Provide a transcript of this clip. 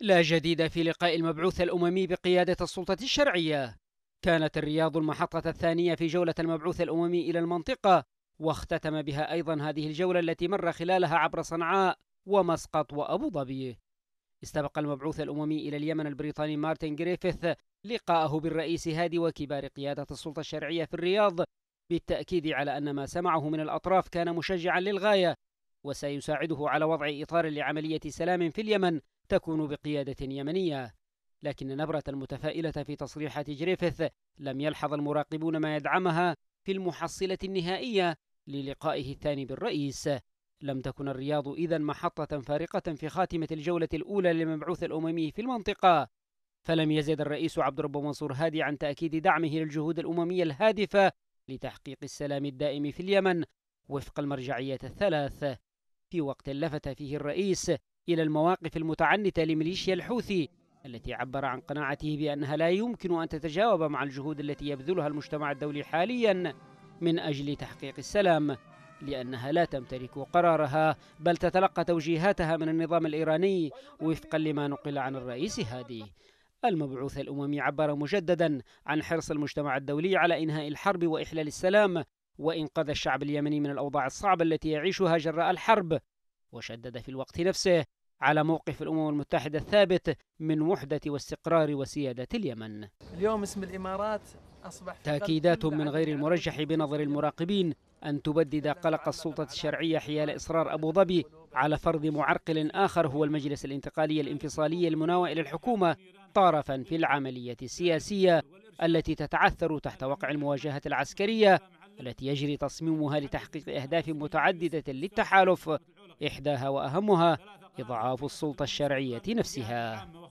لا جديد في لقاء المبعوث الأممي بقيادة السلطة الشرعية كانت الرياض المحطة الثانية في جولة المبعوث الأممي إلى المنطقة واختتم بها أيضا هذه الجولة التي مر خلالها عبر صنعاء ومسقط وأبو ظبي استبق المبعوث الأممي إلى اليمن البريطاني مارتن جريفيث لقاءه بالرئيس هادي وكبار قيادة السلطة الشرعية في الرياض بالتأكيد على أن ما سمعه من الأطراف كان مشجعا للغاية وسيساعده على وضع إطار لعملية سلام في اليمن تكون بقيادة يمنية لكن نبرة المتفائلة في تصريحات جريفيث لم يلحظ المراقبون ما يدعمها في المحصلة النهائية للقائه الثاني بالرئيس لم تكن الرياض إذا محطة فارقة في خاتمة الجولة الأولى للمبعوث الأممي في المنطقة فلم يزد الرئيس عبد الرب منصور هادي عن تأكيد دعمه للجهود الأممية الهادفة لتحقيق السلام الدائم في اليمن وفق المرجعيات الثلاث في وقت لفت فيه الرئيس إلى المواقف المتعنتة لميليشيا الحوثي التي عبر عن قناعته بأنها لا يمكن أن تتجاوب مع الجهود التي يبذلها المجتمع الدولي حاليا من أجل تحقيق السلام لأنها لا تمتلك قرارها بل تتلقى توجيهاتها من النظام الإيراني وفقا لما نقل عن الرئيس هادي المبعوث الأممي عبر مجددا عن حرص المجتمع الدولي على إنهاء الحرب وإحلال السلام وإنقاذ الشعب اليمني من الأوضاع الصعبة التي يعيشها جراء الحرب وشدد في الوقت نفسه على موقف الأمم المتحدة الثابت من وحدة واستقرار وسيادة اليمن اليوم اسم الإمارات أصبح تأكيدات من غير المرجح بنظر المراقبين أن تبدد قلق السلطة الشرعية حيال إصرار أبو ظبي على فرض معرقل آخر هو المجلس الانتقالي الانفصالي المناوئ للحكومة طرفا في العملية السياسية التي تتعثر تحت وقع المواجهة العسكرية التي يجري تصميمها لتحقيق أهداف متعددة للتحالف إحداها وأهمها إضعاف السلطة الشرعية نفسها